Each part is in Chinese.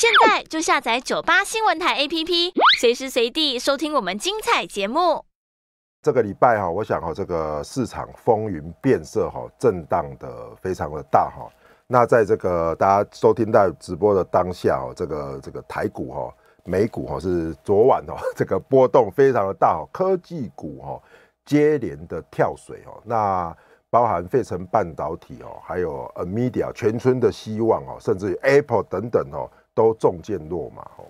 现在就下载九八新闻台 APP，随时随地收听我们精彩节目。这个礼拜哈，我想哈，这个市场风云变色哈，震荡的非常的大哈。那在这个大家收听到直播的当下哦，这个这个台股哈、美股哈是昨晚哦，这个波动非常的大科技股哈接连的跳水哦。那包含费城半导体哦，还有 a m e d i a 全村的希望哦，甚至 Apple 等等哦。都重剑落马哈，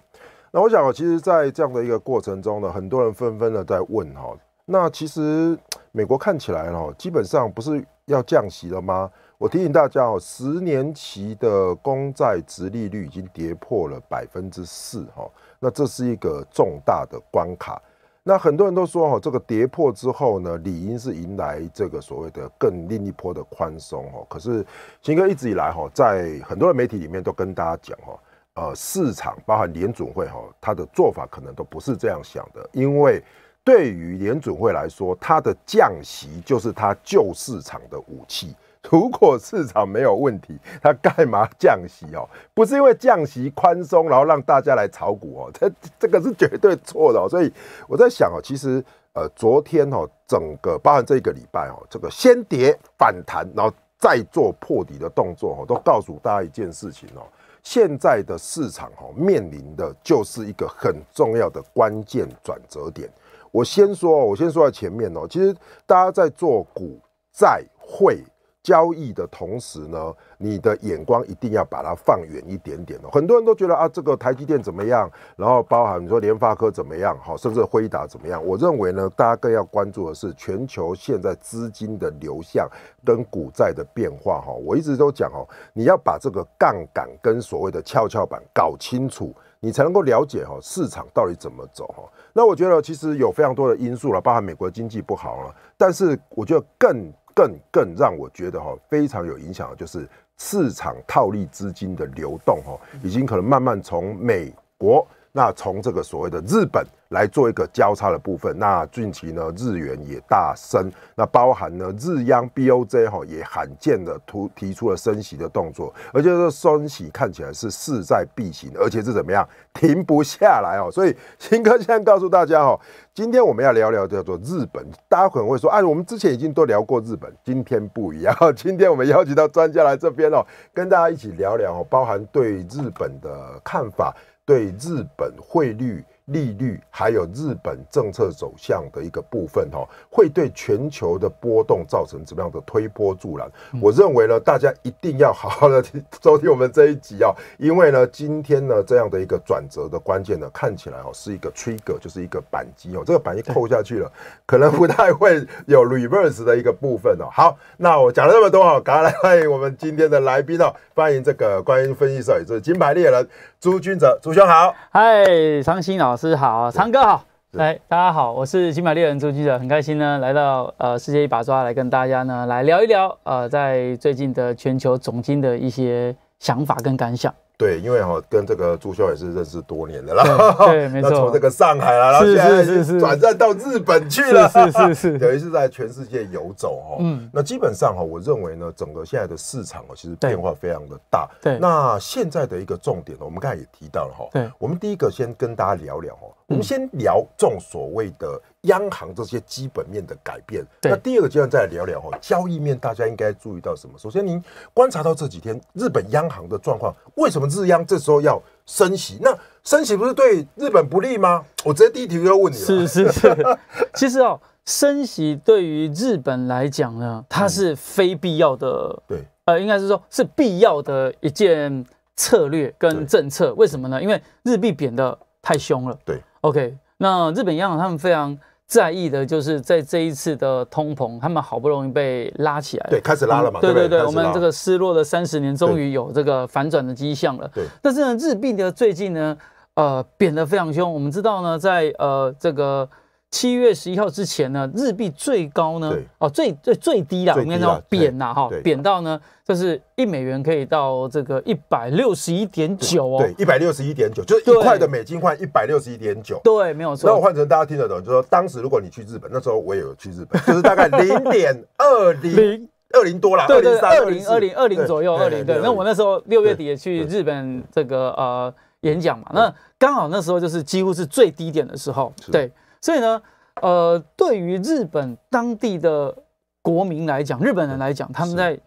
那我想，其实，在这样的一个过程中呢，很多人纷纷的在问哈。那其实，美国看起来哈，基本上不是要降息了吗？我提醒大家哦，十年期的公债直利率已经跌破了百分之四哈。那这是一个重大的关卡。那很多人都说哈，这个跌破之后呢，理应是迎来这个所谓的更另一波的宽松哦。可是，秦哥一直以来哈，在很多的媒体里面都跟大家讲哈。呃，市场包括联准会哈，他的做法可能都不是这样想的，因为对于联准会来说，它的降息就是它救市场的武器。如果市场没有问题，它干嘛降息哦？不是因为降息宽松，然后让大家来炒股哦，这这个是绝对错的。所以我在想哦，其实呃，昨天哦，整个包含这个礼拜哦，这个先跌反弹，然后再做破底的动作哦，都告诉大家一件事情哦。现在的市场哈，面临的就是一个很重要的关键转折点。我先说，我先说在前面哦。其实大家在做股债汇。交易的同时呢，你的眼光一定要把它放远一点点哦。很多人都觉得啊，这个台积电怎么样，然后包含你说联发科怎么样，哈，甚至辉达怎么样？我认为呢，大家更要关注的是全球现在资金的流向跟股债的变化，哈。我一直都讲哦，你要把这个杠杆跟所谓的跷跷板搞清楚，你才能够了解哈市场到底怎么走哈。那我觉得其实有非常多的因素了，包含美国经济不好了，但是我觉得更。更更让我觉得哈非常有影响的就是市场套利资金的流动哈，已经可能慢慢从美国。那从这个所谓的日本来做一个交叉的部分，那近期呢日元也大升，那包含呢日央 BOJ 哈也罕见的突提出了升息的动作，而且说升息看起来是势在必行，而且是怎么样停不下来哦。所以新哥现在告诉大家哈，今天我们要聊聊叫做日本，大家可能会说，哎，我们之前已经都聊过日本，今天不一样，今天我们邀请到专家来这边哦，跟大家一起聊聊哦，包含对日本的看法。对日本汇率。利率还有日本政策走向的一个部分哈，会对全球的波动造成怎么样的推波助澜？我认为呢，大家一定要好好的收听我们这一集哦，因为呢，今天呢这样的一个转折的关键呢，看起来哦是一个 trigger，就是一个扳机哦，这个扳机扣下去了，可能不太会有 reverse 的一个部分哦。好，那我讲了那么多啊，赶快来欢迎我们今天的来宾哦，欢迎这个观音分析社也是金牌猎人朱君哲，朱兄好，嗨，常鑫啊。师好，长哥好，来大家好，我是金马猎人朱记者，很开心呢，来到呃世界一把抓来跟大家呢来聊一聊呃在最近的全球总经的一些想法跟感想。对，因为哈跟这个朱秀也是认识多年的啦，对，没错。那从这个上海啦，然后现在是转战到日本去了，是是是，等于是在全世界游走哦。嗯，那基本上哈，我认为呢，整个现在的市场哦，其实变化非常的大。对，那现在的一个重点，我们刚才也提到了哈。对，我们第一个先跟大家聊聊哈，我们先聊众所谓的。央行这些基本面的改变，那第二个阶段再来聊聊哈交易面，大家应该注意到什么？首先，您观察到这几天日本央行的状况，为什么日央这时候要升息？那升息不是对日本不利吗？我直接第一题就要问你了。是是是，其实哦，升息对于日本来讲呢，它是非必要的。对，呃，应该是说，是必要的一件策略跟政策。为什么呢？因为日币贬的太凶了。对，OK，那日本央行他们非常。在意的就是在这一次的通膨，他们好不容易被拉起来对，开始拉了嘛，对对对，我们这个失落的三十年终于有这个反转的迹象了，对。但是呢，日币的最近呢，呃，贬得非常凶。我们知道呢，在呃这个。七月十一号之前呢，日币最高呢，哦，最最最低了，我们到贬了哈，贬到呢，就是一美元可以到这个一百六十一点九哦，对，一百六十一点九，就是一块的美金换一百六十一点九，对，没有错。那我换成大家听得懂，就是说当时如果你去日本，那时候我也有去日本，就是大概零点二零二零多了，对对，二零二零二零左右二零。对，那我那时候六月底也去日本这个呃演讲嘛，那刚好那时候就是几乎是最低点的时候，对。所以呢，呃，对于日本当地的国民来讲，日本人来讲，他们在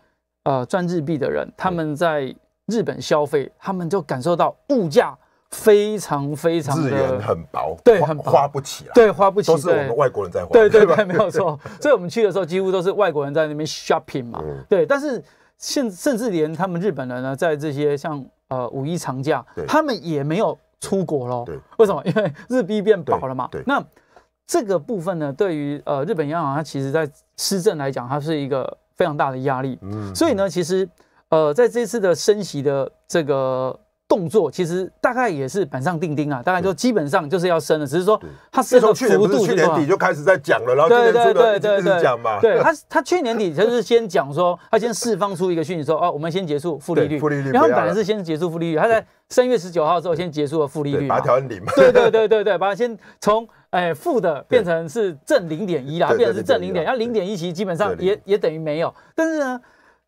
呃赚日币的人，他们在日本消费，他们就感受到物价非常非常的日元很薄，对，很花不起来，对，花不起，都是我们外国人在花，对对对，没有错。所以我们去的时候，几乎都是外国人在那边 shopping 嘛，对。但是，甚甚至连他们日本人呢，在这些像呃五一长假，他们也没有。出国喽？对，为什么？因为日币变薄了嘛。那这个部分呢，对于呃日本央行，它其实，在施政来讲，它是一个非常大的压力。嗯，所以呢，其实呃，在这次的升息的这个。动作其实大概也是板上钉钉啊，大概就基本上就是要升了，只是说它是从去年，去年底就开始在讲了，然后今年对对对讲嘛。对，他他去年底就是先讲说，他先释放出一个讯息说，哦，我们先结束负利率，负利率。然后本来是先结束负利率，他在三月十九号之后先结束了负利率，把它调成零。对对对对对，把它先从哎负的变成是正零点一啦，变成是正零点，然后零点一其实基本上也也等于没有，但是呢，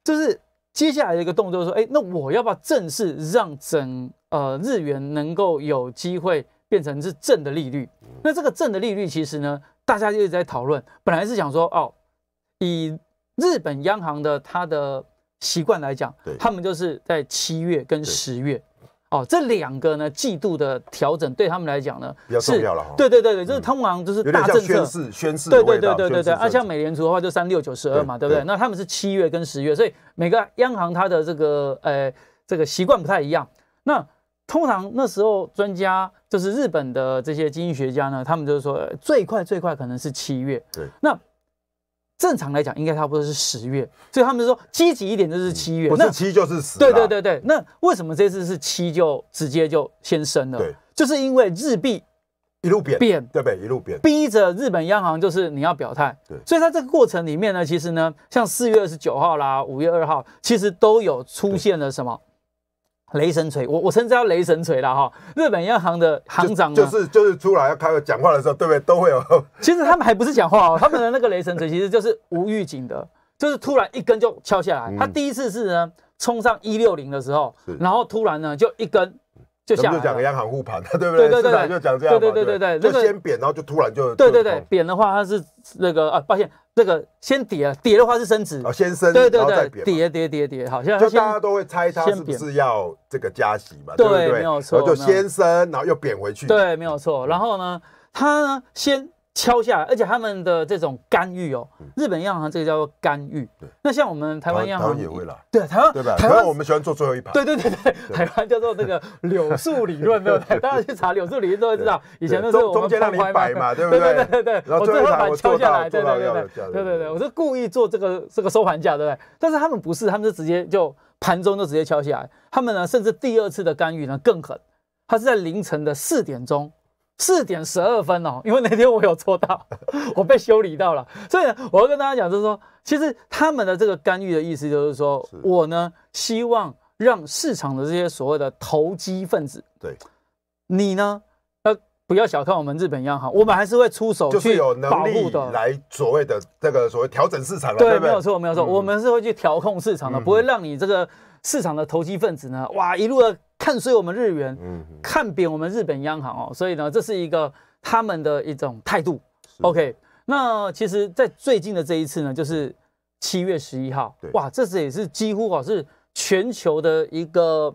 就是。接下来的一个动作说，哎，那我要不要正式让整呃日元能够有机会变成是正的利率。那这个正的利率其实呢，大家一直在讨论。本来是想说，哦，以日本央行的它的习惯来讲，对，他们就是在七月跟十月。哦，这两个呢季度的调整对他们来讲呢，是比较重要了哈。对对对对，就是通常就是大政策宣誓，宣誓。对对对对对对。啊，像美联储的话就三六九十二嘛，对不对？那他们是七月跟十月，所以每个央行它的这个呃这个习惯不太一样。那通常那时候专家就是日本的这些经济学家呢，他们就是说最快最快可能是七月。对，那。正常来讲应该差不多是十月，所以他们说积极一点就是七月，不是七就是十。对对对对，那为什么这次是七就直接就先升了？对，就是因为日币一路贬，对不对？一路贬，逼着日本央行就是你要表态。对，所以在这个过程里面呢，其实呢，像四月二十九号啦，五月二号，其实都有出现了什么？雷神锤，我我甚至叫雷神锤了哈！日本央行的行长就是就是出来要开会讲话的时候，对不对？都会有。其实他们还不是讲话哦，他们的那个雷神锤其实就是无预警的，就是突然一根就敲下来。他第一次是呢冲上一六零的时候，然后突然呢就一根。就讲央行护盘，对不对？对对对，就讲这样，对对对对对。就先贬，然后就突然就。对对对，贬的话它是那个啊，抱歉，那个先跌啊，跌的话是升值。啊，先升，对对对，跌跌跌跌，好像就大家都会猜它是不是要这个加息嘛，对不对？没有错，就先升，然后又贬回去。对，没有错。然后呢，它呢先。敲下来，而且他们的这种干预哦，日本央行这个叫做干预。对，那像我们台湾央行也会啦。对，台湾对吧？台湾我们喜欢做最后一盘。对对对对，台湾叫做那个柳树理论，对不对？大家去查柳树理论都会知道，以前都是我们大盘摆嘛，对不对？对对对对我最后一后敲下来，对对对对对对，我是故意做这个这个收盘价，对不对？但是他们不是，他们是直接就盘中就直接敲下来。他们呢，甚至第二次的干预呢更狠，他是在凌晨的四点钟。四点十二分哦，因为那天我有做到，我被修理到了，所以我要跟大家讲，就是说，其实他们的这个干预的意思就是说，我呢希望让市场的这些所谓的投机分子，对，你呢，呃，不要小看我们日本央行，我们还是会出手去保护的，来所谓的这个所谓调整市场了，对，没有错，没有错，我们是会去调控市场的，不会让你这个市场的投机分子呢，哇，一路的。看衰我们日元，嗯，看扁我们日本央行哦，所以呢，这是一个他们的一种态度。OK，那其实，在最近的这一次呢，就是七月十一号，对，哇，这次也是几乎哦，是全球的一个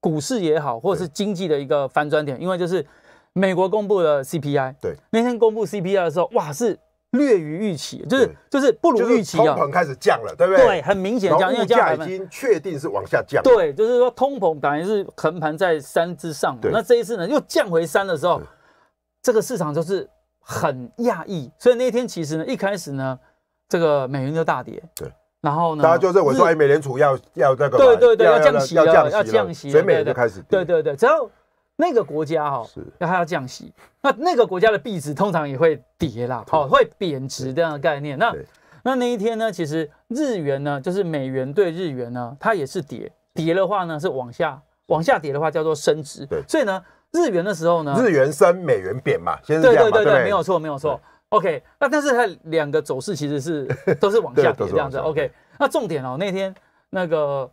股市也好，或者是经济的一个反转点，因为就是美国公布的 CPI，对，那天公布 CPI 的时候，哇，是。略于预期，就是就是不如预期啊。通膨开始降了，对不对？对，很明显降，因为价已经确定是往下降。对，就是说通膨等于是横盘在三之上。那这一次呢，又降回三的时候，这个市场就是很讶异。所以那一天其实呢，一开始呢，这个美元就大跌。对，然后呢，大家就认为说哎，美联储要要这个，对对对，要降息要降息，美美就开始。对对对，只要。那个国家哈，那它要降息，那那个国家的币值通常也会跌啦，好，会贬值这样的概念。那那那一天呢，其实日元呢，就是美元对日元呢，它也是跌，跌的话呢是往下，往下跌的话叫做升值。对，所以呢，日元的时候呢，日元升，美元贬嘛，先是这样对对对对，没有错没有错。OK，那但是它两个走势其实是 都是往下跌这样子。OK，那重点哦，那天那个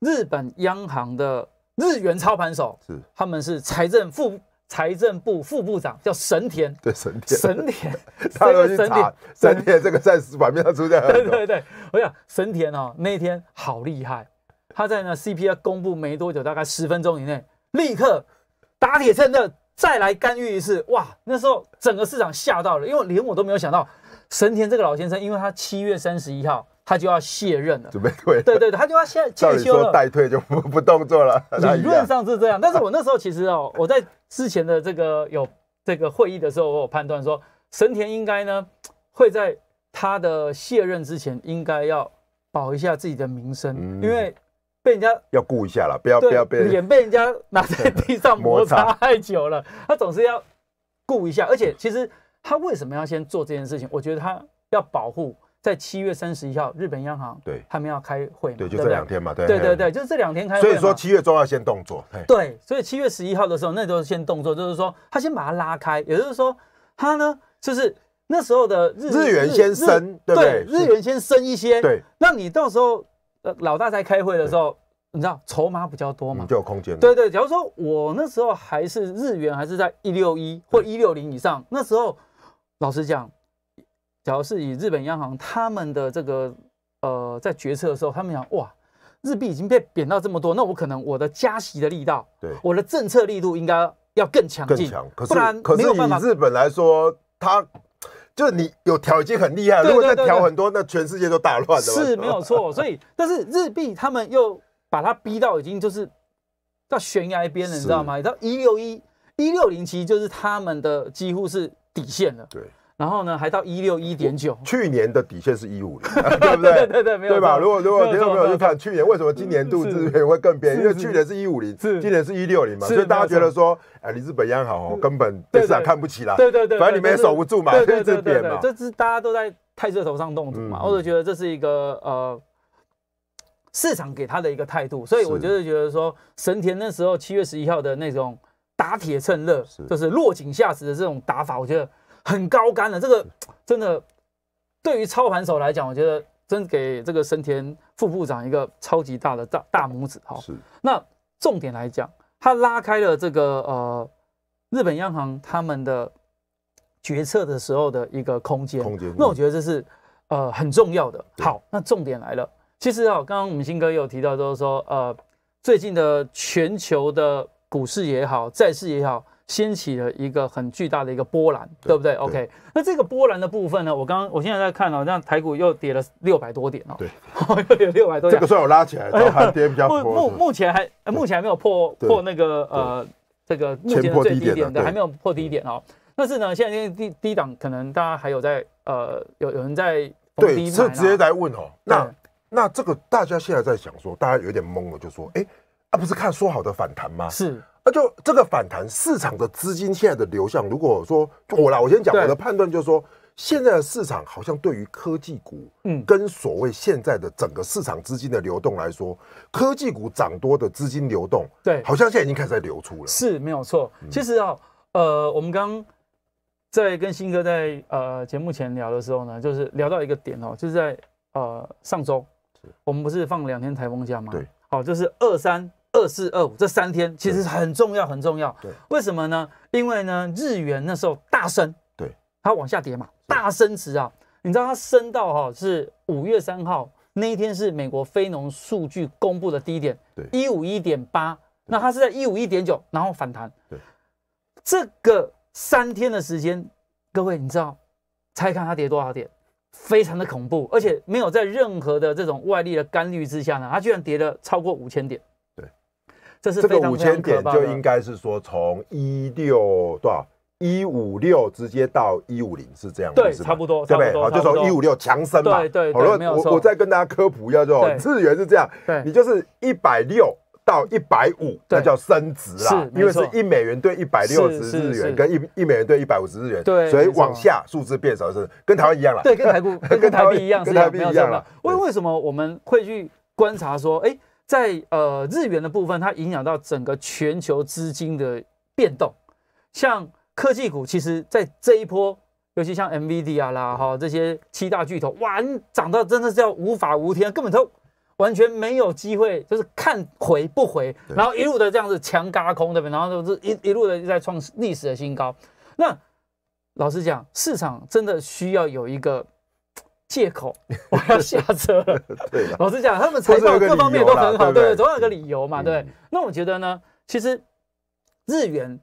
日本央行的。日元操盘手是，他们是财政副财政部副部长叫神田，对神田神田，他个神田 神田这个在版面上出现，对对对，我想神田哦那天好厉害，他在那 CPI 公布没多久，大概十分钟以内，立刻打铁趁热再来干预一次，哇，那时候整个市场吓到了，因为连我都没有想到神田这个老先生，因为他七月三十一号。他就要卸任了，准备退。对对对，他就要卸退休了。代退就不不动作了？理论上是这样，但是我那时候其实哦，我在之前的这个有这个会议的时候，我有判断说，神田应该呢会在他的卸任之前，应该要保一下自己的名声，因为被人家要顾一下了，不要不要被脸被人家拿在地上摩擦 太久了，他总是要顾一下。而且其实他为什么要先做这件事情？我觉得他要保护。在七月三十一号，日本央行对，他们要开会，对，就这两天嘛，对对对，就是这两天开会。所以说七月中要先动作，对，所以七月十一号的时候，那就是先动作，就是说他先把它拉开，也就是说他呢，就是那时候的日日元先升，对，日元先升一些，对。那你到时候呃，老大在开会的时候，你知道筹码比较多嘛，就有空间。对对，假如说我那时候还是日元还是在一六一或一六零以上，那时候老实讲。假如是以日本央行他们的这个呃，在决策的时候，他们想哇，日币已经被贬到这么多，那我可能我的加息的力道，对，我的政策力度应该要更强劲。可是，不然可是以日本来说，它就你有调已经很厉害了，果再调很多，那全世界都大乱了，是没有错。所以，但是日币他们又把它逼到已经就是到悬崖边了，你知道吗？到一六一一六零，七就是他们的几乎是底线了，对。然后呢，还到一六一点九。去年的底线是一五零，对不对？对对对，没有对吧？如果如果听众朋友去看去年，为什么今年度资源会更贬？因为去年是一五零，今年是一六零嘛，所以大家觉得说，哎，你日本央行哦，根本市场看不起啦，对对对，反正你们也守不住嘛，所以这嘛，这是大家都在泰式头上动土嘛，我就觉得这是一个呃市场给他的一个态度，所以我就得觉得说神田那时候七月十一号的那种打铁趁热，就是落井下石的这种打法，我觉得。很高杆的这个，真的对于操盘手来讲，我觉得真给这个神田副部长一个超级大的大大拇指。哈。是那重点来讲，他拉开了这个呃日本央行他们的决策的时候的一个空间。空间。那我觉得这是呃很重要的。好，那重点来了，其实啊，刚刚我们新哥有提到，就是说呃最近的全球的股市也好，债市也好。掀起了一个很巨大的一个波澜，对不对？OK，那这个波澜的部分呢，我刚我现在在看，好像台股又跌了六百多点哦。对，又了六百多点，这个算我拉起来，还跌比较。目目目前还目前还没有破破那个呃这个目前最低点的，还没有破低点哦。但是呢，现在因为低低档，可能大家还有在呃有有人在对，这直接来问哦。那那这个大家现在在想说，大家有点懵了，就说哎啊，不是看说好的反弹吗？是。那就这个反弹市场的资金现在的流向，如果说我来，我先讲我的判断，就是说现在的市场好像对于科技股，嗯，跟所谓现在的整个市场资金的流动来说，科技股涨多的资金流动，对，好像现在已经开始在流出了，是没有错。其实啊，呃，我们刚在跟新哥在呃节目前聊的时候呢，就是聊到一个点哦，就是在呃上周我们不是放两天台风假吗？对，好，就是二三。二四二五这三天其实很重要，很重要。对，为什么呢？因为呢，日元那时候大升，对，它往下跌嘛，大升值啊。你知道它升到哈是五月三号那一天是美国非农数据公布的低点，对，一五一点八。那它是在一五一点九，然后反弹。对，这个三天的时间，各位你知道，猜看它跌多少点？非常的恐怖，而且没有在任何的这种外力的干预之下呢，它居然跌了超过五千点。这个五千点就应该是说从一六多少一五六直接到一五零是这样，对，差不多，对不对？啊，就从一五六强升嘛。对对，我我再跟大家科普一下，就日元是这样，你就是一百六到一百五，那叫升值啦，因为是一美元兑一百六十日元，跟一一美元兑一百五十日元，对，所以往下数字变少是跟台湾一样啦，对，跟台股 跟台币一样，跟台币一样了。为为什么我们会去观察说，哎？在呃日元的部分，它影响到整个全球资金的变动。像科技股，其实，在这一波，尤其像 Nvidia 啦、哈这些七大巨头，哇，涨到真的是要无法无天，根本都完全没有机会，就是看回不回，然后一路的这样子强嘎空，对不对？然后就是一一路的在创历史的新高。那老实讲，市场真的需要有一个。借口 我要下车了。对，老实讲，他们财报各方面都很好，对，总有个理由嘛，对。那我觉得呢，其实日元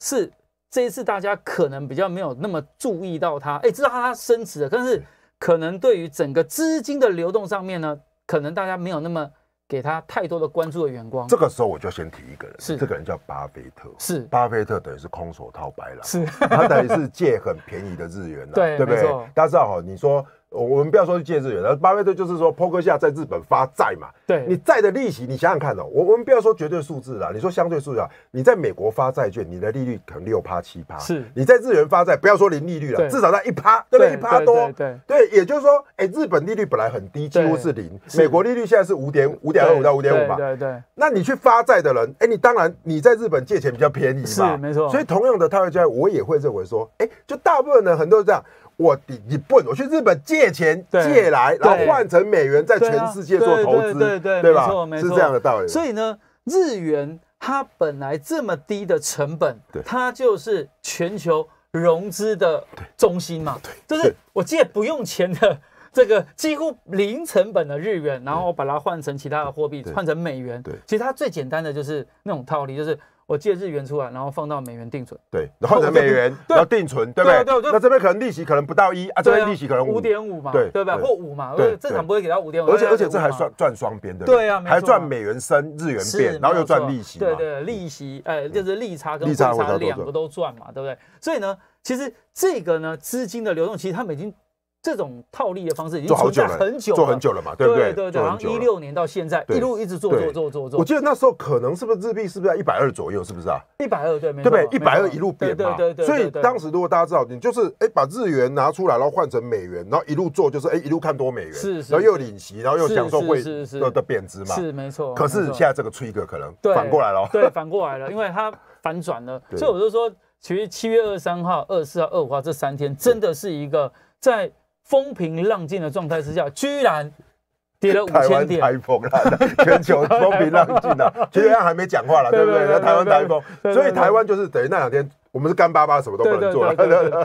是这一次大家可能比较没有那么注意到它，哎，知道它升值了，但是可能对于整个资金的流动上面呢，可能大家没有那么给他太多的关注的眼光。这个时候我就先提一个人，是这个人叫巴菲特，是巴菲特等于是空手套白狼，是，他等于是借很便宜的日元了，对，不对？大家知道哈，你说。我们不要说借日元，巴菲特就是说，扑克下在日本发债嘛。对，你债的利息，你想想看哦。我我们不要说绝对数字啦，你说相对数字啊。你在美国发债券，你的利率可能六趴七趴。是，你在日元发债，不要说零利率了，至少在一趴，对不对？一趴多。对对。也就是说，哎，日本利率本来很低，几乎是零。美国利率现在是五点五点二五到五点五吧。对对。那你去发债的人，哎，你当然你在日本借钱比较便宜嘛。没错。所以同样的，他会这样，我也会认为说，哎，就大部分的很多人这样。我你你笨！我去日本借钱借来，然后换成美元，在全世界做投资，对吧？没错，没错，是这样的道理。所以呢，日元它本来这么低的成本，它就是全球融资的中心嘛，就是我借不用钱的这个几乎零成本的日元，然后把它换成其他的货币，换成美元。其实它最简单的就是那种套利，就是。我借日元出来，然后放到美元定存。对，然后美元要定存，对不对？对那这边可能利息可能不到一啊，这边利息可能五点五嘛，对不对？或五嘛，正常不会给到五点五。而且而且这还算赚双边的。对啊，还赚美元升日元变，然后又赚利息。对对，利息哎，就是利差跟利差两个都赚嘛，对不对？所以呢，其实这个呢，资金的流动其实们已经。这种套利的方式已经存在很久，做很久了嘛，对不对？对对，然后一六年到现在一路一直做做做做做。我记得那时候可能是不是日币是不是在一百二左右，是不是啊？一百二对，对不对？一百二一路贬嘛。对对对。所以当时如果大家知道，你就是哎把日元拿出来，然后换成美元，然后一路做，就是哎一路看多美元，然后又领息，然后又享受汇的的贬值嘛。是没错。可是现在这个 trigger 可能反过来了，对，反过来了，因为它反转了。所以我就说，其实七月二三号、二十四号、二五号这三天真的是一个在。风平浪静的状态之下，居然跌了五千点。台风啦，全球风平浪静的，居然还没讲话了，对不对？台湾台风，所以台湾就是等于那两天，我们是干巴巴什么都不能做。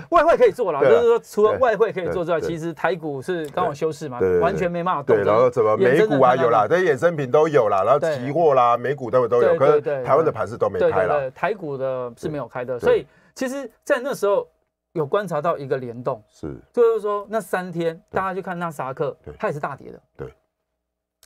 外汇可以做啦，就是说除了外汇可以做之外，其实台股是刚好休市嘛，完全没嘛好对，然后怎么美股啊，有啦，这些衍生品都有啦，然后期货啦，美股都都有。可是台湾的盘是都没开了，台股的是没有开的，所以其实，在那时候。有观察到一个联动，是，就是说那三天大家去看纳斯达克，它也是大跌的，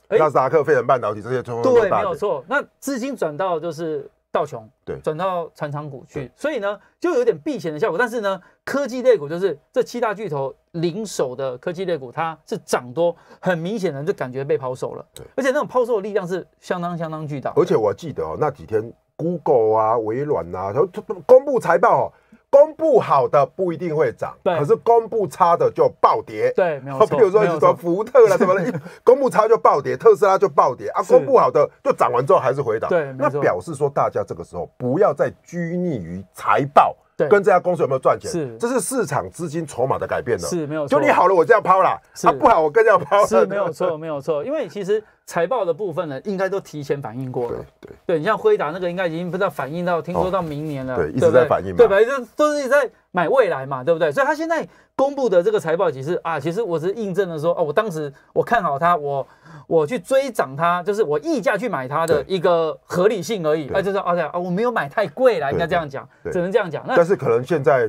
对，纳斯达克、费城半导体这些都对，没有错，那资金转到就是道琼，对，转到成长股去，所以呢就有点避险的效果，但是呢科技类股就是这七大巨头零手的科技类股，它是涨多，很明显的就感觉被抛售了，对，而且那种抛售的力量是相当相当巨大，而且我记得哦，那几天 Google 啊、微软呐都公布财报。公布好的不一定会涨，可是公布差的就暴跌，对，没有 比如说什么福特了，什么的，公布差就暴跌，特斯拉就暴跌啊。公布好的就涨完之后还是回档，对，那表示说大家这个时候不要再拘泥于财报，跟这家公司有没有赚钱，是，这是市场资金筹码的改变的，是没有错。就你好了，我这样抛了，啊、不好，我更要抛，是没有错，没有错，因为其实。财报的部分呢，应该都提前反应过了。对对对，你像辉达那个，应该已经不知道反应到，听说到明年了。对，一直在反应。对，反正都是在买未来嘛，对不对？所以他现在公布的这个财报，其实啊，其实我是印证了说，哦，我当时我看好它，我我去追涨它，就是我溢价去买它的一个合理性而已。那就是啊对啊，我没有买太贵了，应该这样讲，只能这样讲。那但是可能现在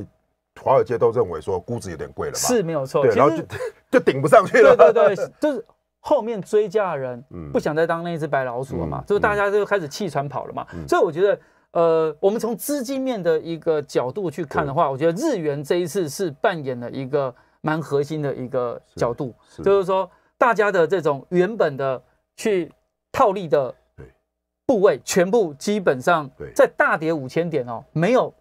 华尔街都认为说估值有点贵了吧？是没有错。对，然后就 就顶不上去了。对对对，就是。后面追加人，不想再当那只白老鼠了嘛，就以大家就开始弃船跑了嘛。所以我觉得，呃，我们从资金面的一个角度去看的话，我觉得日元这一次是扮演了一个蛮核心的一个角度，就是说大家的这种原本的去套利的对部位，全部基本上对在大跌五千点哦，没有。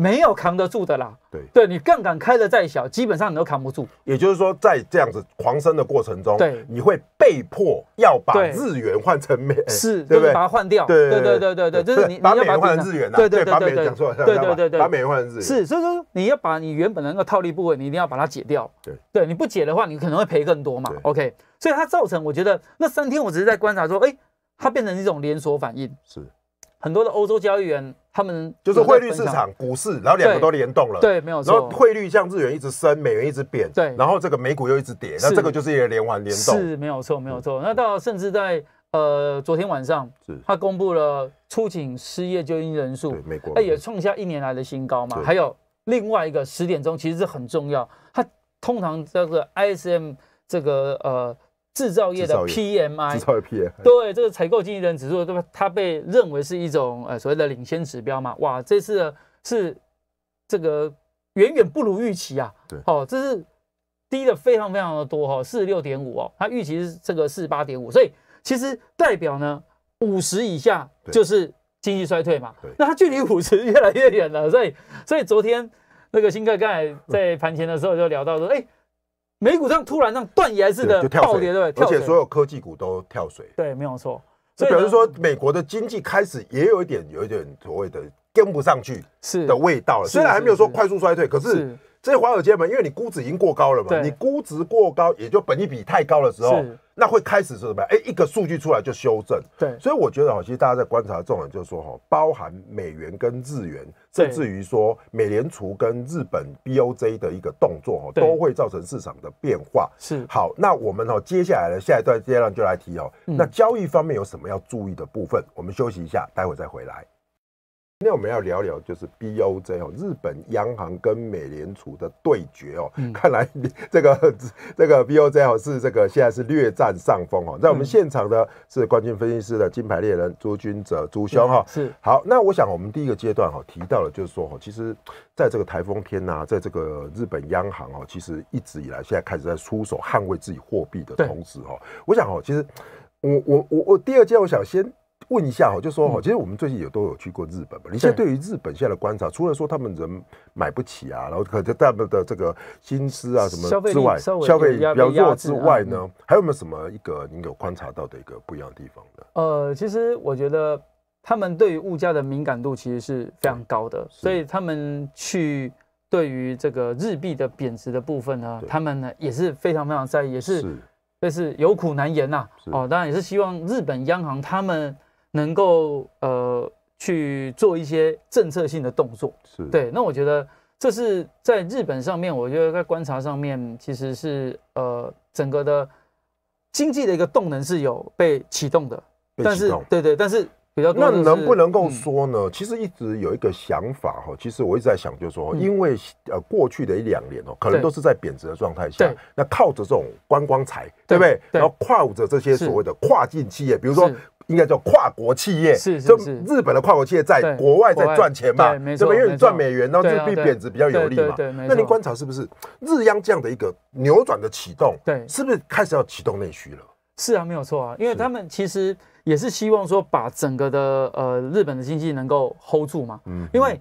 没有扛得住的啦。对对，你杠杆开的再小，基本上你都扛不住。也就是说，在这样子狂升的过程中，对，你会被迫要把日元换成美，是，对不对？把它换掉。对对对对对对，就是你把美换成日元啊。对对对对对，把美讲错了，对对对对，把美元换成日元。是，所以说你要把你原本的那个套利部位，你一定要把它解掉。对对，你不解的话，你可能会赔更多嘛。OK，所以它造成，我觉得那三天我只是在观察说，哎，它变成一种连锁反应。是。很多的欧洲交易员，他们就是汇率市场、股市，然后两个都联动了。对，没有错。然后汇率像日元一直升，美元一直贬。对。然后这个美股又一直跌，那这个就是一个连环联动。是，没有错，没有错。那到甚至在呃昨天晚上，他公布了出警失业救济人数，美国，哎，也创下一年来的新高嘛。还有另外一个十点钟，其实是很重要。它通常叫做 ISM 这个呃。制造业的 PMI，制造业 PMI，对，这个采购经理人指数，对吧？它被认为是一种呃所谓的领先指标嘛。哇，这次是这个远远不如预期啊。对，哦，这是低的非常非常的多哈，四十六点五哦，它预期是这个四十八点五，所以其实代表呢五十以下就是经济衰退嘛。那它距离五十越来越远了，所以所以昨天那个新客刚才在盘前的时候就聊到说，哎。美股这样突然这样断崖式的跳水，对，而且所有科技股都跳水。对，没有错。这表示说，美国的经济开始也有一点，有一点所谓的跟不上去是的味道了。虽然还没有说快速衰退，可是这些华尔街嘛，因为你估值已经过高了嘛，你估值过高也就本益比太高的时候。那会开始是什么？哎，一个数据出来就修正。对，所以我觉得哈，其实大家在观察重点就是说哈，包含美元跟日元，甚至于说美联储跟日本 BOJ 的一个动作哈，都会造成市场的变化。是好，那我们哈接下来的下一段，接段就来提哦。那交易方面有什么要注意的部分？我们休息一下，待会再回来。今天我们要聊聊就是 BOJ 哦，日本央行跟美联储的对决哦。看来这个这个 BOJ 哦是这个现在是略占上风哦。在我们现场的是冠军分析师的金牌猎人朱君哲朱兄哈。是好，那我想我们第一个阶段哦提到了就是说哦，其实在这个台风天呐，在这个日本央行哦，其实一直以来现在开始在出手捍卫自己货币的同时哦，我想哦，其实我我我我第二件我想先。问一下哈，就说哈，其实我们最近也都有去过日本嘛。你现在对于日本现在的观察，除了说他们人买不起啊，然后可能大部分的这个薪资啊什么之外，消费比较弱之外呢，还有没有什么一个你有观察到的一个不一样的地方呢？呃，其实我觉得他们对于物价的敏感度其实是非常高的，所以他们去对于这个日币的贬值的部分呢，他们呢也是非常非常在意，也是也是有苦难言呐。哦，当然也是希望日本央行他们。能够呃去做一些政策性的动作，是对。那我觉得这是在日本上面，我觉得在观察上面，其实是呃整个的经济的一个动能是有被启动的。但是对对，但是比较那能不能够说呢？其实一直有一个想法哈，其实我一直在想，就是说，因为呃过去的一两年哦，可能都是在贬值的状态下，那靠着这种观光财，对不对？然后跨着这些所谓的跨境企业，比如说。应该叫跨国企业，是是日本的跨国企业在国外在赚钱嘛？对，没因为你赚美元，然后日币贬值比较有利嘛。对，那您观察是不是日央这样的一个扭转的启动？对，是不是开始要启动内需了？是啊，没有错啊，因为他们其实也是希望说把整个的呃日本的经济能够 hold 住嘛。嗯，因为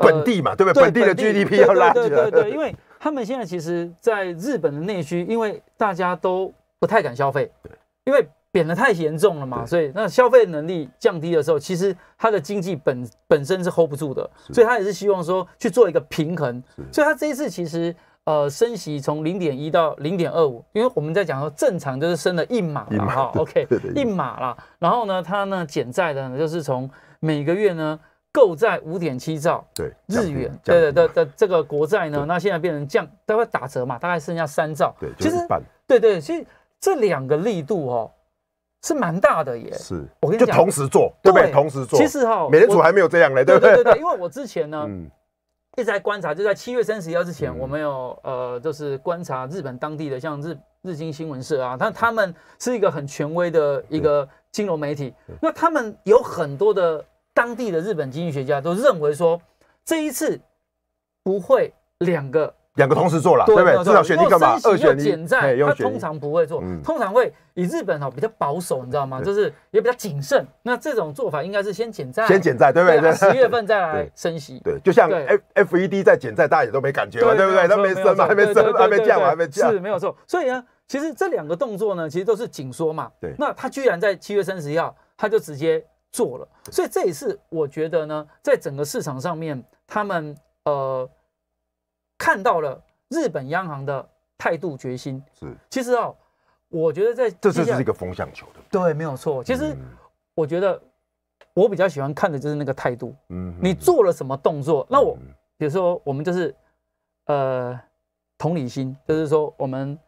本地嘛，对不对？本地的 GDP 要拉起来。对对，因为他们现在其实在日本的内需，因为大家都不太敢消费，对，因为。贬得太严重了嘛，所以那消费能力降低的时候，其实它的经济本本身是 hold 不住的，所以他也是希望说去做一个平衡，所以他这一次其实呃升息从零点一到零点二五，因为我们在讲说正常就是升了一码嘛哈，OK 一码啦，然后呢它呢减债的呢就是从每个月呢购债五点七兆对日元对对的的这个国债呢，那现在变成降，都会打折嘛，大概剩下三兆，对，就是对对，所以这两个力度哦。是蛮大的，耶。是，我跟你讲，就同时做，对不对？同时做。其实哈，美联储还没有这样嘞，对不对？对对对。因为我之前呢，一直在观察，就在七月三十一号之前，我们有呃，就是观察日本当地的像日日经新闻社啊，但他们是一个很权威的一个金融媒体，那他们有很多的当地的日本经济学家都认为说，这一次不会两个。两个同时做了，对不对？至少选一，干嘛二选一？他通常不会做，通常会以日本哦比较保守，你知道吗？就是也比较谨慎。那这种做法应该是先减债，先减债，对不对？十月份再来升息，对，就像 F F E D 在减债，大家也都没感觉，对不对？都没升嘛，还没升还没降嘛，还没降。是没有错。所以呢，其实这两个动作呢，其实都是紧缩嘛。对。那它居然在七月三十一号，它就直接做了。所以这也是我觉得呢，在整个市场上面，他们呃。看到了日本央行的态度决心是，其实哦，我觉得在这就是一个风向球的，对，没有错。其实我觉得我比较喜欢看的就是那个态度，嗯，你做了什么动作？那我比如说我们就是呃，同理心，就是说我们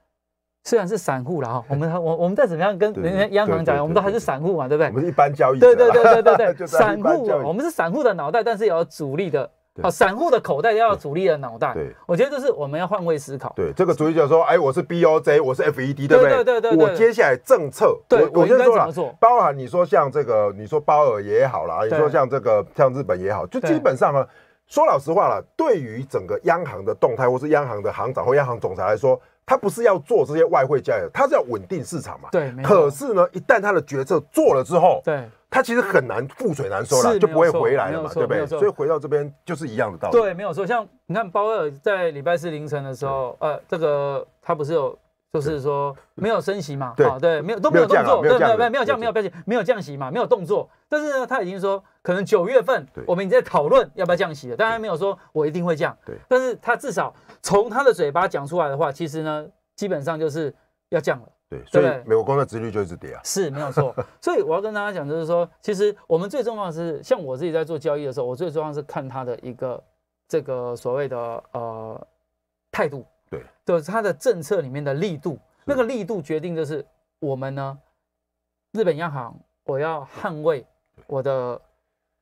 虽然是散户了哈，我们我我们再怎么样跟人央行讲，我们都还是散户嘛，对不对？我们一般交易，对对对对对对，散户，我们是散户的脑袋，但是有主力的。好，散户的口袋要主力的脑袋。对，我觉得这是我们要换位思考。对，这个主力就说：“哎，我是 BOJ，我是 FED，对不对？对对对对。我接下来政策，我我先说了，包含你说像这个，你说鲍尔也好啦，你说像这个像日本也好，就基本上呢，说老实话了，对于整个央行的动态，或是央行的行长或央行总裁来说，他不是要做这些外汇交易，他是要稳定市场嘛。对。可是呢，一旦他的决策做了之后，对。他其实很难覆水难收了，就不会回来了嘛，对不对？所以回到这边就是一样的道理。对，没有错。像你看，鲍尔在礼拜四凌晨的时候，呃，这个他不是有，就是说没有升息嘛，对对，没有都没有动作，对对对，没有降没有降息，没有降息嘛，没有动作。但是呢，他已经说可能九月份我们已经在讨论要不要降息了，当然没有说我一定会降，对。但是他至少从他的嘴巴讲出来的话，其实呢，基本上就是要降了。所以美国国债殖率就一直跌啊，是没有错。所以我要跟大家讲，就是说，其实我们最重要是，像我自己在做交易的时候，我最重要是看他的一个这个所谓的呃态度，对，就是他的政策里面的力度，那个力度决定就是我们呢，日本央行我要捍卫我的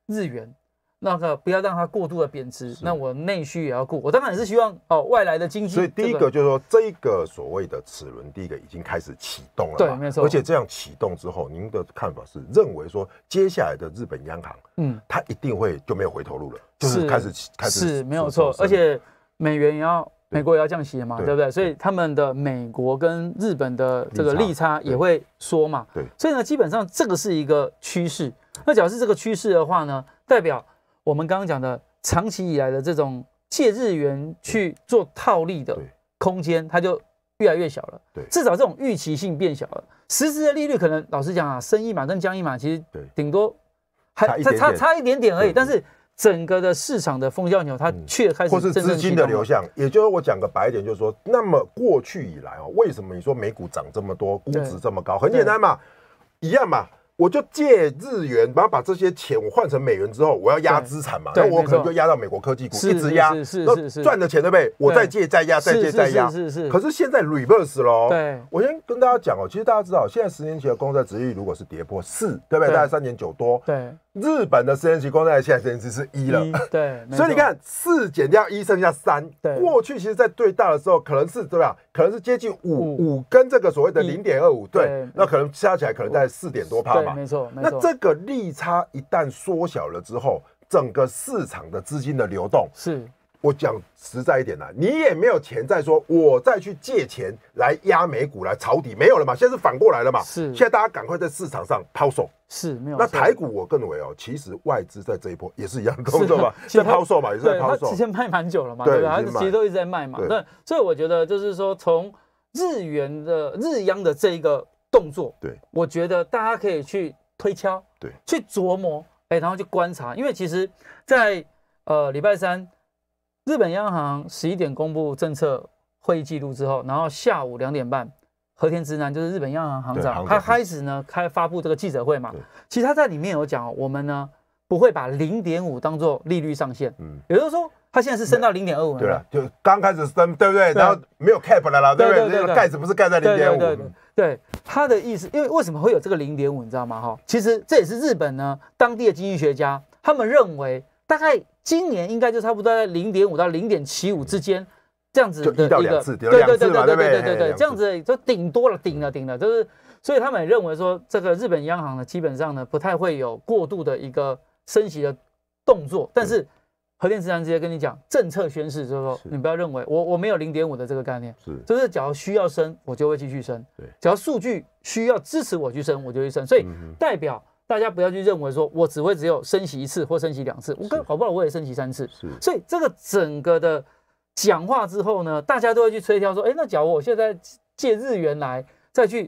日元。那个不要让它过度的贬值，那我内需也要顾。我当然也是希望哦，外来的经济。所以第一个就是说，这个所谓的齿轮，第一个已经开始启动了。对，没错。而且这样启动之后，您的看法是认为说，接下来的日本央行，嗯，它一定会就没有回头路了，就是开始起开始。是，没有错。而且美元也要，美国也要降息嘛，对不对？所以他们的美国跟日本的这个利差也会缩嘛。对。所以呢，基本上这个是一个趋势。那假如是这个趋势的话呢，代表。我们刚刚讲的长期以来的这种借日元去做套利的空间，它就越来越小了。对，至少这种预期性变小了。实时的利率可能，老实讲啊，升一码跟降一码，其实顶多还差差差一点点而已。但是整个的市场的风向牛，它却开始。或是资金的流向，也就是我讲个白一点，就是说，那么过去以来哦，为什么你说美股涨这么多，估值这么高？很简单嘛，一样嘛。我就借日元，然后把这些钱我换成美元之后，我要压资产嘛，那我可能就压到美国科技股，一直压，是是赚的钱对不对？我再借再压，再借再压，是是。可是现在 reverse 了，对，我先跟大家讲哦，其实大家知道，现在十年前的公债值率如果是跌破四，对不对？大概三点九多，对。日本的十年期国债现在简直是一了，对，所以你看四减掉一剩下三，对，过去其实在最大的时候可能是对吧？可能是接近五五跟这个所谓的零点二五，对，那可能加起来可能在四点多帕嘛，没错。那这个利差一旦缩小了之后，整个市场的资金的流动是。我讲实在一点啦，你也没有钱再说，我再去借钱来压美股来抄底，没有了嘛？现在是反过来了嘛？是，现在大家赶快在市场上抛售，是没有。那台股我认为哦，其实外资在这一波也是一样工作嘛，在抛售嘛，也是抛售。它之前卖蛮久了嘛，对吧？它其实都一直在卖嘛。那所以我觉得就是说，从日元的日央的这一个动作，对，我觉得大家可以去推敲，对，去琢磨，哎，然后去观察，因为其实在呃礼拜三。日本央行十一点公布政策会议记录之后，然后下午两点半，和田直男就是日本央行行长，他开始呢开发布这个记者会嘛。其实他在里面有讲我们呢不会把零点五当做利率上限。嗯，也就是说，他现在是升到零点二五对啊，就刚开始升，对不对？然后没有 cap 了啦，对不对？这个盖子不是盖在零点五。对，他的意思，因为为什么会有这个零点五，你知道吗？哈，其实这也是日本呢当地的经济学家他们认为大概。今年应该就差不多在零点五到零点七五之间，这样子的一个，对对对对对对对对，这样子就顶多了，顶了顶了，就是，所以他们也认为说，这个日本央行呢，基本上呢不太会有过度的一个升息的动作。但是，核电自然直接跟你讲，政策宣示就是说，你不要认为我我没有零点五的这个概念，是，就是只要需要升，我就会继续升，对，只要数据需要支持我去升，我就去升，所以代表。大家不要去认为说，我只会只有升息一次或升息两次，我跟好不好我也升息三次。所以这个整个的讲话之后呢，大家都会去吹挑说，哎，那假如我现在借日元来，再去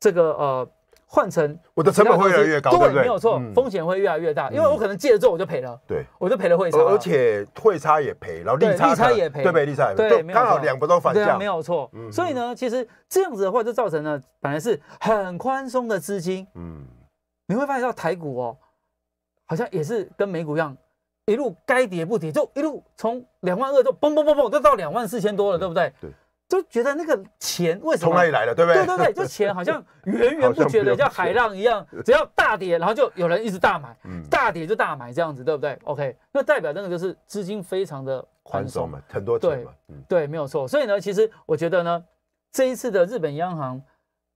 这个呃换成我的成本会越来越高，对不对？没有错，风险会越来越大，因为我可能借了之后我就赔了，对，我就赔了汇差，而且汇差也赔，然后利差也赔，对不对？利差也赔，对，刚好两不都反价，没有错。嗯，所以呢，其实这样子的话就造成了本来是很宽松的资金，嗯。你会发现到台股哦，好像也是跟美股一样，一路该跌不跌，就一路从两万二就嘣嘣嘣嘣，就到两万四千多了，对不对？对，就觉得那个钱为什么从哪里来的，对不对？对对对，就钱好像 源源不绝的，像海浪一样，只要大跌，然后就有人一直大买，大跌就大买这样子，对不对？OK，那代表那个就是资金非常的宽松嘛，很多钱嘛，对，没有错。所以呢，其实我觉得呢，这一次的日本央行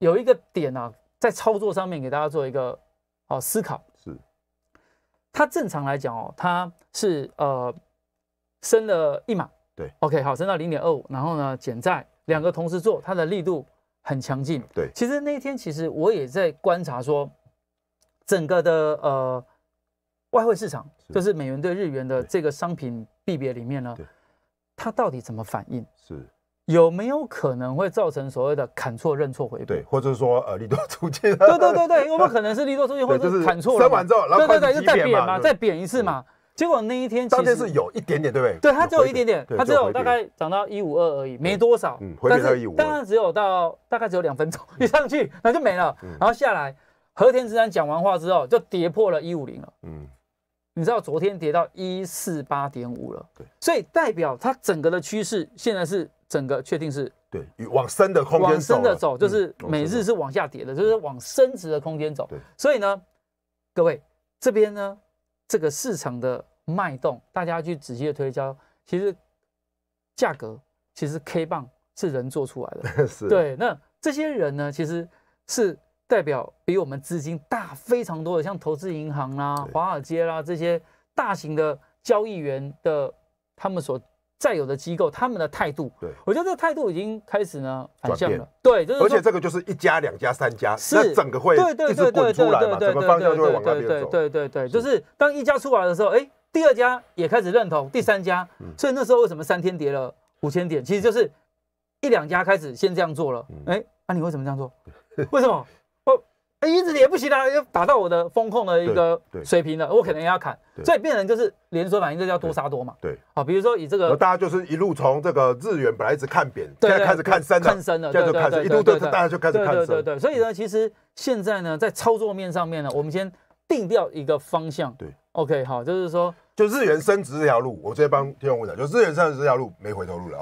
有一个点啊，在操作上面给大家做一个。好，思考是，它正常来讲哦，它是呃升了一码，对，OK，好，升到零点二五，然后呢减债两个同时做，它的力度很强劲，对，其实那一天其实我也在观察说，整个的呃外汇市场，就是美元对日元的这个商品币别里面呢，它到底怎么反应是。有没有可能会造成所谓的砍错、认错回补？对，或者说呃利多出现？对对对对，有没有可能是利多出现，或者是砍错？了？完之后，对对对，再贬嘛，再贬一次嘛？结果那一天当天是有一点点，对不对？对，它只有一点点，它只有大概涨到一五二而已，没多少。嗯，但是当然只有到大概只有两分钟一上去，那就没了。然后下来，和田直男讲完话之后就跌破了一五零了。嗯，你知道昨天跌到一四八点五了。对，所以代表它整个的趋势现在是。整个确定是对往深的空间往深的走，就是每日是往下跌的，就是往升值的空间走。所以呢，各位这边呢，这个市场的脉动，大家去仔细推敲。其实价格，其实 K 棒是人做出来的。对，那这些人呢，其实是代表比我们资金大非常多的，像投资银行啦、华尔街啦这些大型的交易员的，他们所。在有的机构，他们的态度，对，我觉得这个态度已经开始呢，反向了，对，就是，而且这个就是一家、两家、三家，是整个会，对对对，对对对对对对对对对，就是当一家出来的时候，哎，第二家也开始认同，第三家，所以那时候为什么三天跌了五千点？其实就是一两家开始先这样做了，哎，那你为什么这样做？为什么？一直也不行啊，又打到我的风控的一个水平了，我可能也要砍，所以变成就是连锁反应，这叫多杀多嘛。对，好，比如说以这个大家就是一路从这个日元本来一直看贬，现在开始看升，看升了，接就开始一路对，大家就开始看升，对对对。所以呢，其实现在呢，在操作面上面呢，我们先定掉一个方向。对，OK，好，就是说，就日元升值这条路，我直接帮天众股长，就日元升值这条路没回头路了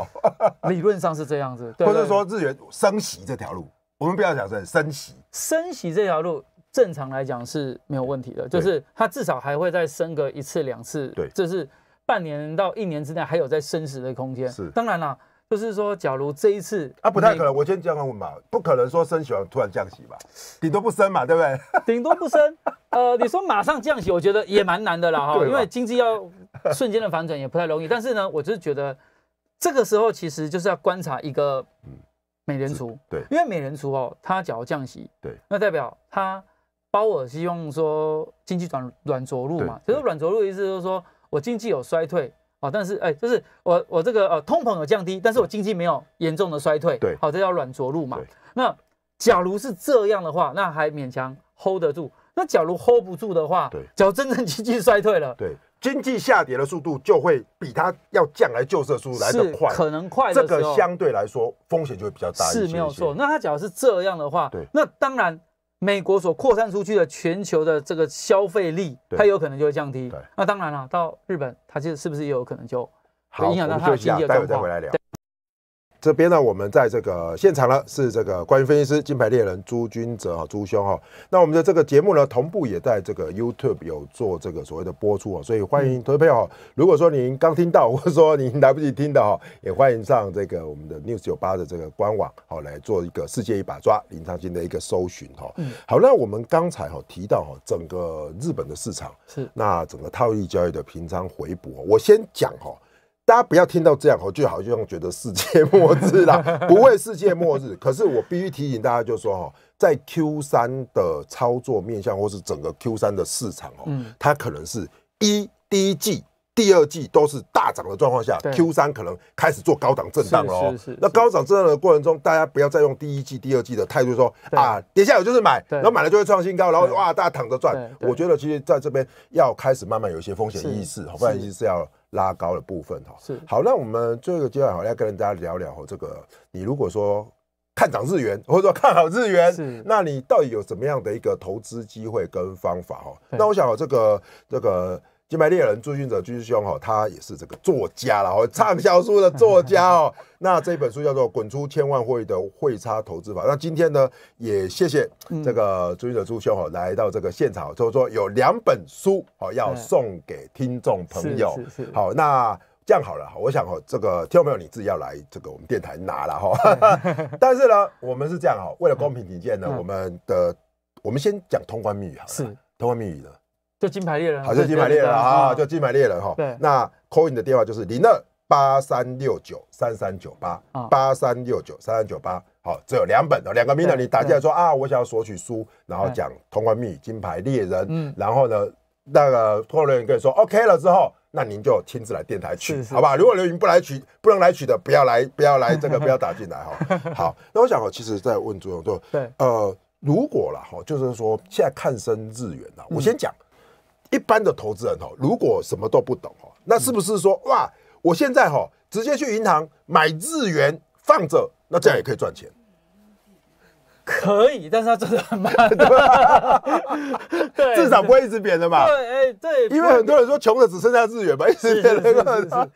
哦。理论上是这样子，或者说日元升息这条路。我们不要讲升升息，升息这条路正常来讲是没有问题的，就是它至少还会再升个一次两次，对，这是半年到一年之内还有在升息的空间。是，当然了，就是说，假如这一次啊不太可能，我先这样问嘛，不可能说升息突然降息吧，顶多不升嘛，对不对？顶多不升，呃，你说马上降息，我觉得也蛮难的了哈，因为经济要瞬间的反转也不太容易。但是呢，我就觉得这个时候其实就是要观察一个嗯。美联储，对，因为美联储哦，它只要降息，对，那代表它鲍尔希望说经济转软着陆嘛，其实软着陆的意思就是说我经济有衰退啊，但是哎，就是我我这个呃通膨有降低，但是我经济没有严重的衰退，对，好，这叫软着陆嘛。那假如是这样的话，那还勉强 hold 得住，那假如 hold 不住的话，对，只真正经济衰退了，对。经济下跌的速度就会比它要降来救市速度来的快，可能快，这个相对来说风险就会比较大一些。是，没有错。那它假如是这样的话，那当然美国所扩散出去的全球的这个消费力，它有可能就会降低。那当然了，到日本，它就是不是也有可能就影响到它的经济状况？这边呢，我们在这个现场呢，是这个关于分析师金牌猎人朱君哲哈，朱兄哈。那我们的这个节目呢，同步也在这个 YouTube 有做这个所谓的播出哦，所以欢迎各位朋友。如果说您刚听到，或者说您来不及听到哈，也欢迎上这个我们的 News 九八的这个官网，好来做一个世界一把抓林昌金的一个搜寻哈。好，那我们刚才哈提到哈，整个日本的市场是那整个套利交易的平仓回补，我先讲哈。大家不要听到这样哦，就好像觉得世界末日啦，不会世界末日，可是我必须提醒大家，就是说哈，在 Q 三的操作面向或是整个 Q 三的市场哦，它可能是一第一季、第二季都是大涨的状况下，Q 三可能开始做高档震荡了。是是。那高档震荡的过程中，大家不要再用第一季、第二季的态度说啊跌下有就是买，然后买了就会创新高，然后哇大家躺着赚。我觉得其实在这边要开始慢慢有一些风险意识，不然思是要。拉高的部分，哈，是好，那我们这个接下来要跟大家聊聊这个，你如果说看涨日元，或者说看好日元，那你到底有什么样的一个投资机会跟方法，哈？那我想这个这个。金牌猎人、朱讯者朱兄哈，他也是这个作家了哈，畅销书的作家哦。那这本书叫做《滚出千万会的汇差投资法》。那今天呢，也谢谢这个朱讯者朱兄哈，来到这个现场。就是说，有两本书哦，要送给听众朋友。好，那这样好了，我想哦，这个听朋友你自己要来这个我们电台拿了哈。但是呢，我们是这样哈，为了公平起见呢，我们的我们先讲通关密语好了。是。通关密语呢。就金牌猎人，好，就金牌猎人啊，就金牌猎人哈。对，那 Coin 的电话就是零二八三六九三三九八，八三六九三三九八。好，只有两本的，两个名额，你打进来说啊，我想要索取书，然后讲通关秘金牌猎人，嗯，然后呢，那个托人跟你说 OK 了之后，那您就亲自来电台取，好吧？如果留言不来取，不能来取的，不要来，不要来这个，不要打进来哈。好，那我想我其实在问朱永对，呃，如果了哈，就是说现在看升日元了，我先讲。一般的投资人哈，如果什么都不懂哈，那是不是说哇，我现在哈直接去银行买日元放着，那这样也可以赚钱？可以，但是他做的很慢，对，至少不会一直贬的嘛。对，哎，对，因为很多人说穷的只剩下日元嘛，一直贬，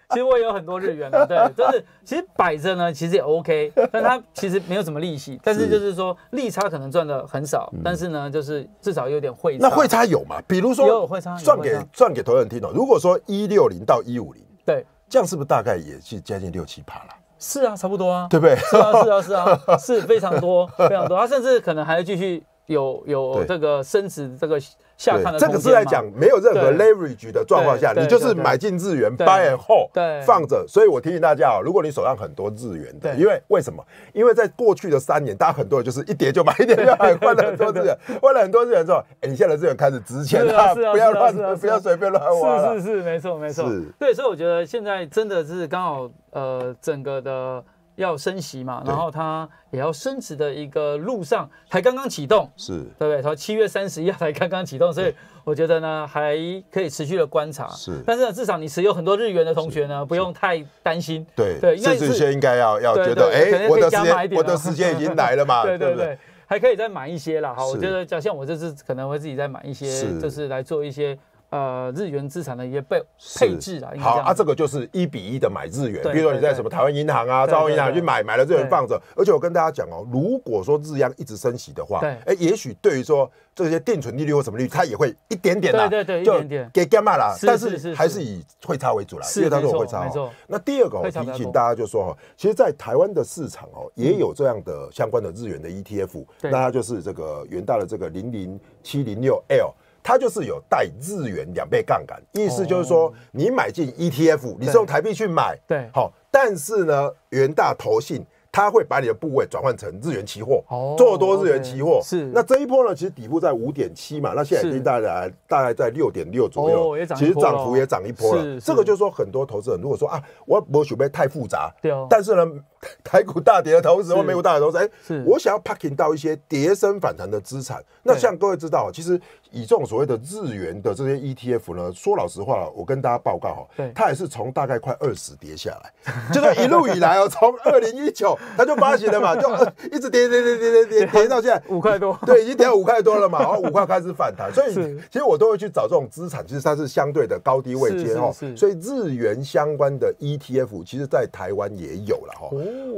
其实我也有很多日元啊。对，就 是其实摆着呢，其实也 OK，但它其实没有什么利息，但是就是说利差可能赚的很少，但是呢，就是至少有点汇差。那汇差有嘛？比如说，有汇差，算给算给投资人听哦。如果说一六零到一五零，对，这样是不是大概也是接近六七趴了？是啊，差不多啊，对不对？是啊，是啊，是啊，是非常多，非常多。他甚至可能还要继续有有这个升值这个。这个是在讲没有任何 leverage 的状况下，你就是买进日元 buy and hold 放着。所以我提醒大家哦，如果你手上很多日元，因为为什么？因为在过去的三年，大家很多人就是一跌就买，一跌就买，换了很多日元，换了很多日元之后，哎，你现在日元开始值钱了，不要乱不要随便乱玩。是是是，没错没错。对，所以我觉得现在真的是刚好，呃，整个的。要升息嘛，然后它也要升值的一个路上才刚刚启动，是对不对？从七月三十一才刚刚启动，所以我觉得呢还可以持续的观察。是，但是呢至少你持有很多日元的同学呢，不用太担心。对对，甚至些应该要要觉得，哎，我的加买我的时间已经 来了嘛，对对对，还可以再买一些啦。好，我觉得像像我这次可能会自己再买一些，就是来做一些。呃，日元资产的一些配配置啊，好啊，这个就是一比一的买日元。比如说你在什么台湾银行啊、招商银行去买买了日元放着，而且我跟大家讲哦，如果说日央一直升息的话，哎，也许对于说这些定存利率或什么利率，它也会一点点啦，对对对，一点给干嘛啦。但是还是以汇差为主啦，因为它是汇差。那第二个提醒大家就说哈，其实，在台湾的市场哦，也有这样的相关的日元的 ETF，那它就是这个元大的这个零零七零六 L。它就是有带日元两倍杠杆，意思就是说你买进 ETF，你是用台币去买，对，好，但是呢，元大投信它会把你的部位转换成日元期货，哦，做多日元期货，是。那这一波呢，其实底部在五点七嘛，那现在已经大概大概在六点六左右，哦，其实涨幅也涨一波了。这个就说很多投资人如果说啊，我我准备太复杂，对但是呢，台股大跌的投时，我没有大跌投资，我想要 parking 到一些叠升反弹的资产。那像各位知道，其实。以这种所谓的日元的这些 ETF 呢，说老实话，我跟大家报告哈，它也是从大概快二十跌下来，就是一路以来哦，从二零一九它就发行了嘛，就 一直跌跌跌跌跌跌跌到现在 五块多，对，已经跌到五块多了嘛，然后五块开始反弹，所以其实我都会去找这种资产，其实它是相对的高低位接哦，所以日元相关的 ETF 其实在台湾也有了哈，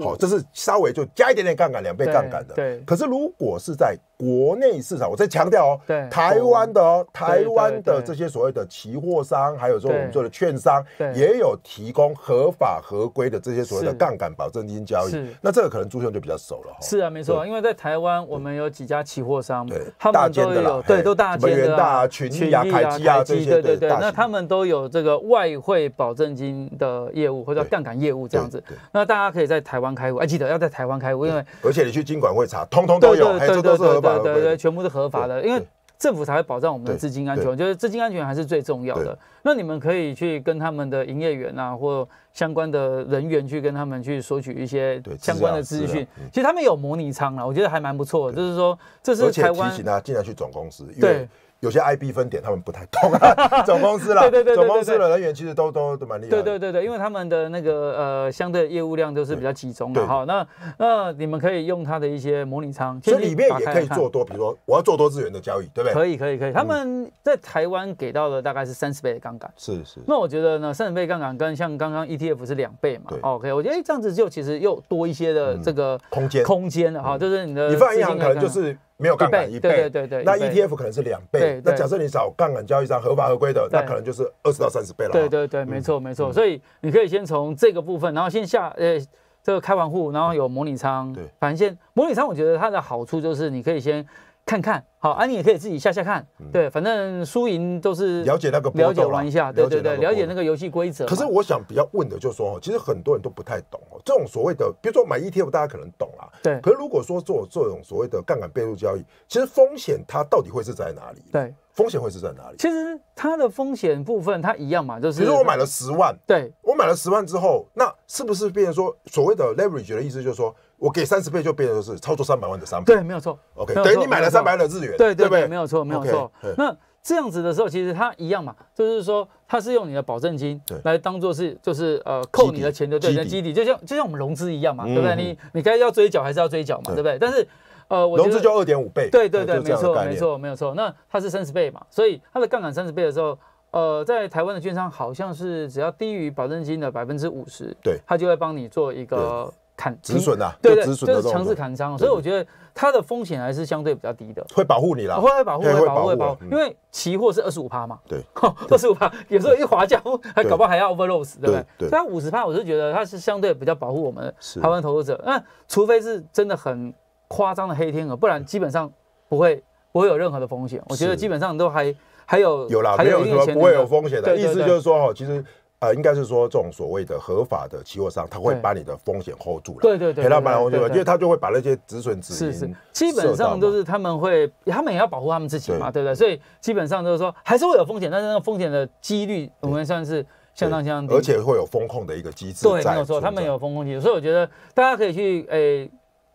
哦，好，这是稍微就加一点点杠杆，两倍杠杆的，对。可是如果是在国内市场，我再强调哦，对台。台湾的哦，台湾的这些所谓的期货商，还有说我们做的券商，也有提供合法合规的这些所谓的杠杆保证金交易。那这个可能朱兄就比较熟了哈。是啊，没错，因为在台湾我们有几家期货商，他们都有，对，都大金的，什么元大、群益啊、台些，对对对，那他们都有这个外汇保证金的业务或者杠杆业务这样子。那大家可以在台湾开户，哎，记得要在台湾开户，因为而且你去金管会查，通通都有，还都是合法对对，全部是合法的，因为。政府才会保障我们的资金安全，就是资金安全还是最重要的。那你们可以去跟他们的营业员啊，或相关的人员去跟他们去索取一些相关的资讯。其实他们有模拟仓了，我觉得还蛮不错的。就是说，这是台湾提醒他尽量去总公司。对。有些 IB 分点他们不太懂啊，总公司啦，对对对，总公司的人员其实都都都蛮厉害。对对对对，因为他们的那个呃相对业务量都是比较集中的哈。那那你们可以用它的一些模拟仓，所以里面也可以做多，比如说我要做多资源的交易，对不对？可以可以可以，他们在台湾给到的大概是三十倍的杠杆。是是。那我觉得呢，三十倍杠杆跟像刚刚 ETF 是两倍嘛？OK，我觉得这样子就其实又多一些的这个空间空间了哈，就是你的。你放银行可能就是。没有杠杆一倍，那 ETF 可能是两倍。那假设你找杠杆交易商合法合规的，那可能就是二十到三十倍了。对对对，没错没错。所以你可以先从这个部分，然后先下呃，这个开完户，然后有模拟仓。对，反正先模拟仓，我觉得它的好处就是你可以先看看。好啊，你也可以自己下下看，对，反正输赢都是了解那个了解玩一下，对对对，了解那个游戏规则。可是我想比较问的就是说，其实很多人都不太懂哦，这种所谓的，比如说买 ETF，大家可能懂啦，对。可是如果说做这种所谓的杠杆倍数交易，其实风险它到底会是在哪里？对，风险会是在哪里？其实它的风险部分它一样嘛，就是比如说我买了十万，对，我买了十万之后，那是不是变成说所谓的 leverage 的意思就是说我给三十倍就变成是操作三百万的三倍？对，没有错。OK，等于你买了三百万的日。对对对，没有错没有错。那这样子的时候，其实它一样嘛，就是说它是用你的保证金来当做是就是呃扣你的钱的对，你的基底就像就像我们融资一样嘛，对不对？你你该要追缴还是要追缴嘛，对不对？但是呃，我融资就二点五倍，对对对，没错没错没有错。那它是三十倍嘛，所以它的杠杆三十倍的时候，呃，在台湾的券商好像是只要低于保证金的百分之五十，对，它就会帮你做一个。砍止损的，对对，就是强制砍仓，所以我觉得它的风险还是相对比较低的，会保护你啦，会保护，会保护，会保。因为期货是二十五趴嘛，对，二十五趴有时候一滑价，还搞不好还要 over loss，对不对？对，它五十趴，我就觉得它是相对比较保护我们台湾投资者。那除非是真的很夸张的黑天鹅，不然基本上不会不会有任何的风险。我觉得基本上都还还有，有了，没有什么不会有风险的。意思就是说，哈，其实。呃，应该是说这种所谓的合法的期货商，他会把你的风险 hold 住了，对对对，赔到 hold 住吧？因为他就会把那些止损止盈，基本上都是他们会，他们也要保护他们自己嘛，对不对？所以基本上就是说，还是会有风险，但是那个风险的几率，我们算是相当相当低，而且会有风控的一个机制。对，没有错，他们有风控机制，所以我觉得大家可以去诶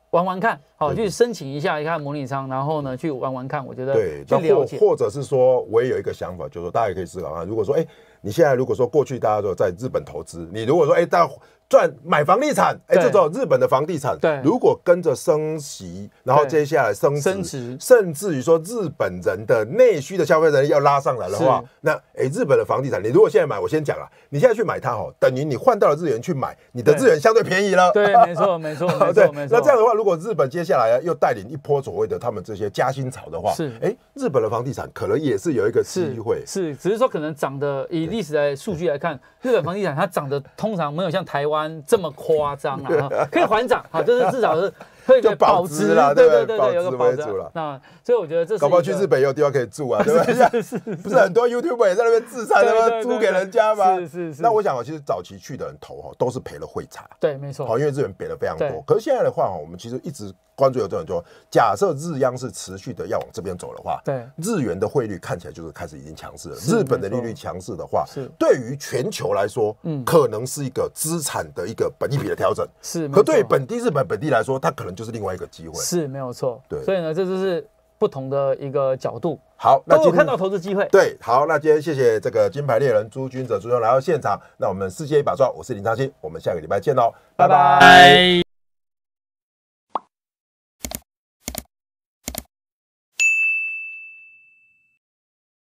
玩玩看。好，去申请一下，一看模拟仓，然后呢，去玩玩看。我觉得对，那或或者是说我也有一个想法，就是说大家也可以思考啊。如果说哎，你现在如果说过去大家都在日本投资，你如果说哎，家赚买房地产，哎，这种日本的房地产。对。如果跟着升息，然后接下来升升值，甚至于说日本人的内需的消费能力要拉上来的话，那哎，日本的房地产，你如果现在买，我先讲啊，你现在去买它哦，等于你换到了日元去买，你的日元相对便宜了。对，没错，没错，没 错，没错。那这样的话，如果日本接下来又带领一波所谓的他们这些加薪潮的话，是哎，日本的房地产可能也是有一个机会，是只是说可能涨的以历史的数据来看，日本房地产它涨的通常没有像台湾这么夸张啊，可以缓涨好，就是至少是就保值了，对对对，有个保值了那所以我觉得这是搞不好去日本有地方可以住啊，对不对？不是很多 YouTube 也在那边自产，那边租给人家吗？是是是。那我想其实早期去的人投哈都是赔了会差，对，没错，好，因为日本赔的非常多。可是现在的话哈，我们其实一直。关注有这么多，假设日央是持续的要往这边走的话，对日元的汇率看起来就是开始已经强势了。日本的利率强势的话，是对于全球来说，嗯，可能是一个资产的一个本益比的调整。是，可对本地日本本地来说，它可能就是另外一个机会。是，没有错。对，所以呢，这就是不同的一个角度。好，那我看到投资机会。对，好，那今天谢谢这个金牌猎人朱君者朱兄来到现场。那我们世界一把抓，我是林昌青，我们下个礼拜见喽，拜拜。